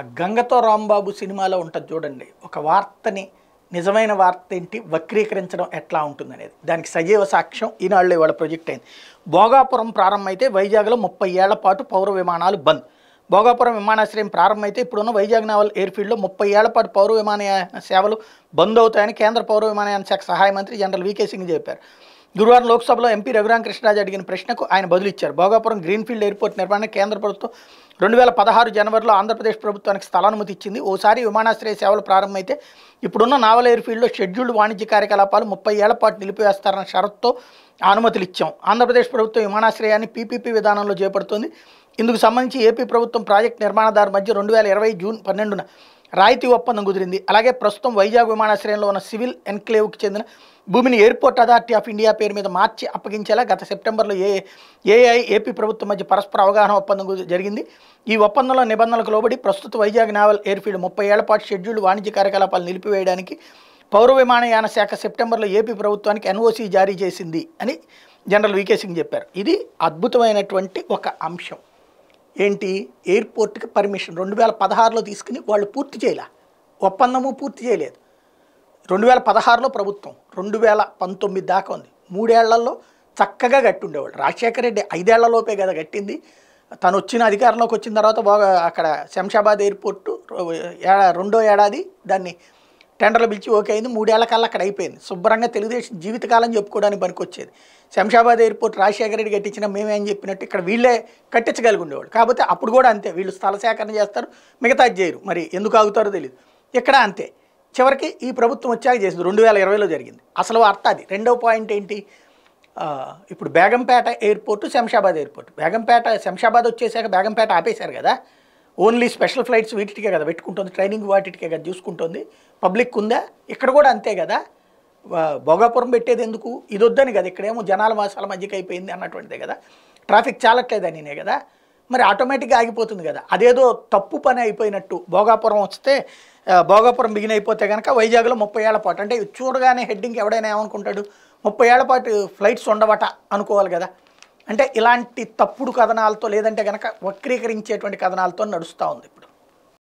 ఆ గంగతో రాంబాబు సినిమాలో ఉంటుంది చూడండి ఒక వార్తని నిజమైన వార్త ఏంటి వక్రీకరించడం ఎట్లా ఉంటుందనేది దానికి సజీవ సాక్ష్యం ఈనాళ్ళు ఇవాళ ప్రొజెక్ట్ అయింది భోగాపురం ప్రారంభమైతే వైజాగ్లో ముప్పై ఏళ్ల పాటు పౌర విమానాలు బంద్ భోగాపురం విమానాశ్రయం ప్రారంభమైతే ఇప్పుడున్న వైజాగ్ నావల్ ఎయిర్ఫీల్డ్లో ముప్పై ఏళ్ల పాటు పౌర విమానయాన సేవలు బంద్ అవుతాయని కేంద్ర పౌర విమానయాన శాఖ సహాయ మంత్రి జనరల్ వికే సింగ్ చెప్పారు గురువారం లోక్సభలో ఎంపీ రఘురామకృష్ణరాజు అడిగిన ప్రశ్నకు ఆయన బదులిచ్చారు భోగాపురం గ్రీన్ఫీల్డ్ ఎయిర్పోర్ట్ నిర్మాణం కేంద్ర ప్రభుత్వం రెండు వేల పదహారు జనవరిలో ఆంధ్రప్రదేశ్ ప్రభుత్వానికి స్థలానుమతి ఇచ్చింది ఓసారి విమానాశ్రయ సేవలు ప్రారంభమైతే ఇప్పుడున్న నావల్ ఎయిర్ఫీల్డ్లో షెడ్యూల్డ్ వాణిజ్య కార్యకలాపాలు ముప్పై ఏళ్ల పాటు నిలిపివేస్తారన్న షరత్తో అనుమతులు ఇచ్చాం ఆంధ్రప్రదేశ్ ప్రభుత్వం విమానాశ్రయాన్ని పీపీపీ విధానంలో చేపడుతుంది ఇందుకు సంబంధించి ఏపీ ప్రభుత్వం ప్రాజెక్ట్ నిర్మాణదారు మధ్య రెండు వేల ఇరవై జూన్ పన్నెండున రాయితీ ఒప్పందం కుదిరింది అలాగే ప్రస్తుతం వైజాగ్ విమానాశ్రయంలో ఉన్న సివిల్ ఎన్క్లేవ్కి చెందిన భూమిని ఎయిర్పోర్ట్ అథారిటీ ఆఫ్ ఇండియా పేరు మీద మార్చి అప్పగించేలా గత సెప్టెంబర్లో ఏ ఏఐ ఏపీ ప్రభుత్వం మధ్య పరస్పర అవగాహన ఒప్పందం జరిగింది ఈ ఒప్పందంలో నిబంధనలకు లోబడి ప్రస్తుత వైజాగ్ నావల్ ఎయిర్ఫీల్డ్ ముప్పై ఏళ్ల పాటు షెడ్యూల్డ్ వాణిజ్య కార్యకలాపాలు నిలిపివేయడానికి పౌర విమానయాన శాఖ సెప్టెంబర్లో ఏపీ ప్రభుత్వానికి ఎన్ఓసీ జారీ చేసింది అని జనరల్ వికే సింగ్ చెప్పారు ఇది అద్భుతమైనటువంటి ఒక అంశం ఏంటి ఎయిర్పోర్ట్కి పర్మిషన్ రెండు వేల పదహారులో తీసుకుని వాళ్ళు పూర్తి చేయలే ఒప్పందము పూర్తి చేయలేదు రెండు వేల పదహారులో ప్రభుత్వం రెండు వేల పంతొమ్మిది దాకా ఉంది మూడేళ్లలో చక్కగా గట్టి ఉండేవాళ్ళు రాజశేఖర రెడ్డి ఐదేళ్లలోపే కదా కట్టింది తను వచ్చిన అధికారంలోకి వచ్చిన తర్వాత బాగా అక్కడ శంషాబాద్ ఎయిర్పోర్టు రెండో ఏడాది దాన్ని టెండర్లు పిలిచి ఓకే అయింది మూడేళ్ల కల్లా అక్కడ అయిపోయింది శుభ్రంగా తెలుగుదేశం జీవితకాలం చెప్పుకోవడానికి పనికొచ్చేది శంషాబాద్ ఎయిర్పోర్ట్ రాజశేఖర రెడ్డి కట్టించిన మేమే అని చెప్పినట్టు ఇక్కడ వీళ్ళే కట్టించగలిగి ఉండేవాళ్ళు కాకపోతే అప్పుడు కూడా అంతే వీళ్ళు స్థల సేకరణ చేస్తారు మిగతా చేయరు మరి ఎందుకు ఆగుతారో తెలియదు ఇక్కడ అంతే చివరికి ఈ ప్రభుత్వం వచ్చాక చేసింది రెండు వేల ఇరవైలో జరిగింది అసలు అర్థం అది రెండవ పాయింట్ ఏంటి ఇప్పుడు బేగంపేట ఎయిర్పోర్టు శంషాబాద్ ఎయిర్పోర్ట్ బేగంపేట శంషాబాద్ వచ్చేసాక బేగంపేట ఆపేశారు కదా ఓన్లీ స్పెషల్ ఫ్లైట్స్ వీటికే కదా పెట్టుకుంటుంది ట్రైనింగ్ వాటికే కదా చూసుకుంటుంది పబ్లిక్ ఉందా ఇక్కడ కూడా అంతే కదా భోగాపురం పెట్టేది ఎందుకు ఇది వద్దని కదా ఇక్కడేమో జనాల మాసాల మధ్యకి అయిపోయింది అన్నటువంటిదే కదా ట్రాఫిక్ నేనే కదా మరి ఆటోమేటిక్గా ఆగిపోతుంది కదా అదేదో తప్పు పని అయిపోయినట్టు భోగాపురం వస్తే భోగాపురం బిగిన్ అయిపోతే కనుక వైజాగ్లో ముప్పై ఏళ్ల పాటు అంటే చూడగానే హెడ్డింగ్ ఎవడైనా ఏమనుకుంటాడు ముప్పై ఏళ్ల పాటు ఫ్లైట్స్ ఉండవట అనుకోవాలి కదా అంటే ఇలాంటి తప్పుడు కథనాలతో లేదంటే కనుక వక్రీకరించేటువంటి కథనాలతో నడుస్తూ ఉంది ఇప్పుడు